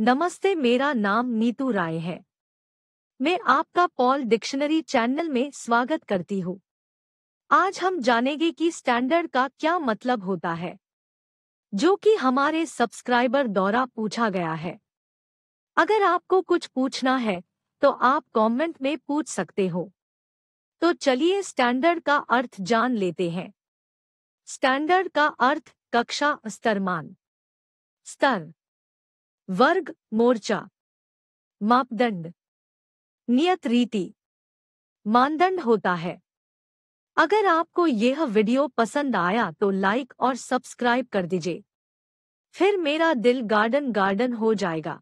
नमस्ते मेरा नाम नीतू राय है मैं आपका पॉल डिक्शनरी चैनल में स्वागत करती हूँ आज हम जानेंगे कि स्टैंडर्ड का क्या मतलब होता है जो कि हमारे सब्सक्राइबर द्वारा पूछा गया है अगर आपको कुछ पूछना है तो आप कमेंट में पूछ सकते हो तो चलिए स्टैंडर्ड का अर्थ जान लेते हैं स्टैंडर्ड का अर्थ कक्षा स्तरमान स्तर वर्ग मोर्चा मापदंड नियत रीति मानदंड होता है अगर आपको यह वीडियो पसंद आया तो लाइक और सब्सक्राइब कर दीजिए फिर मेरा दिल गार्डन गार्डन हो जाएगा